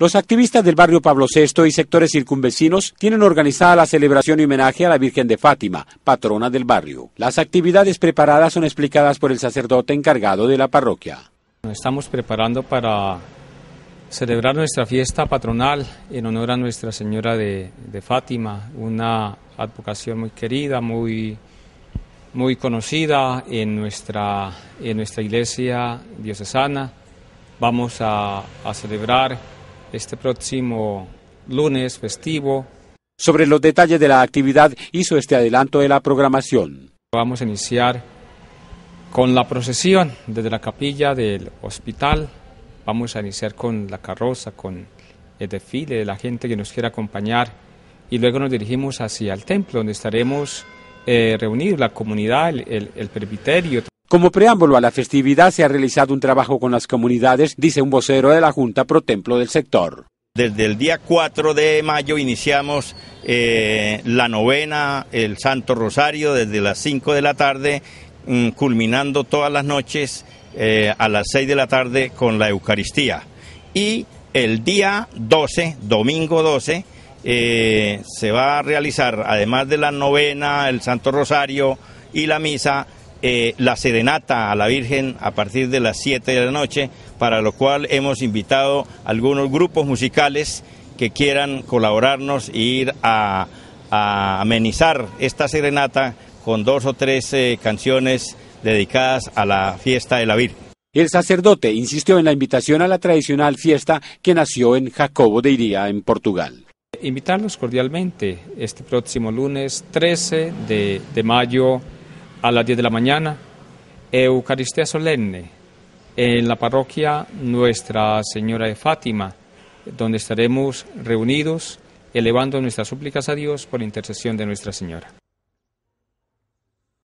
Los activistas del barrio Pablo VI y sectores circunvecinos tienen organizada la celebración y homenaje a la Virgen de Fátima, patrona del barrio. Las actividades preparadas son explicadas por el sacerdote encargado de la parroquia. Nos estamos preparando para celebrar nuestra fiesta patronal en honor a Nuestra Señora de, Fátima, una advocación muy querida, muy, muy conocida en nuestra, en nuestra iglesia diocesana. Vamos a celebrar este próximo lunes festivo. Sobre los detalles de la actividad hizo este adelanto de la programación. Vamos a iniciar con la procesión desde la capilla del hospital. Vamos a iniciar con la carroza, con el desfile de la gente que nos quiera acompañar y luego nos dirigimos hacia el templo donde estaremos eh, reunidos la comunidad, el, el, el presbiterio, como preámbulo a la festividad se ha realizado un trabajo con las comunidades, dice un vocero de la Junta Pro Templo del sector. Desde el día 4 de mayo iniciamos eh, la novena, el Santo Rosario, desde las 5 de la tarde, mm, culminando todas las noches eh, a las 6 de la tarde con la Eucaristía. Y el día 12, domingo 12, eh, se va a realizar, además de la novena, el Santo Rosario y la misa, eh, la serenata a la Virgen a partir de las 7 de la noche, para lo cual hemos invitado algunos grupos musicales que quieran colaborarnos e ir a, amenizar esta serenata con dos o tres eh, canciones dedicadas a la fiesta de la Virgen. El sacerdote insistió en la invitación a la tradicional fiesta que nació en Jacobo de Iría, en Portugal. Invitarlos cordialmente este próximo lunes 13 de mayo a las 10 de la mañana, Eucaristía Solemne en la parroquia Nuestra Señora de Fátima, donde estaremos reunidos elevando nuestras súplicas a Dios por intercesión de Nuestra Señora.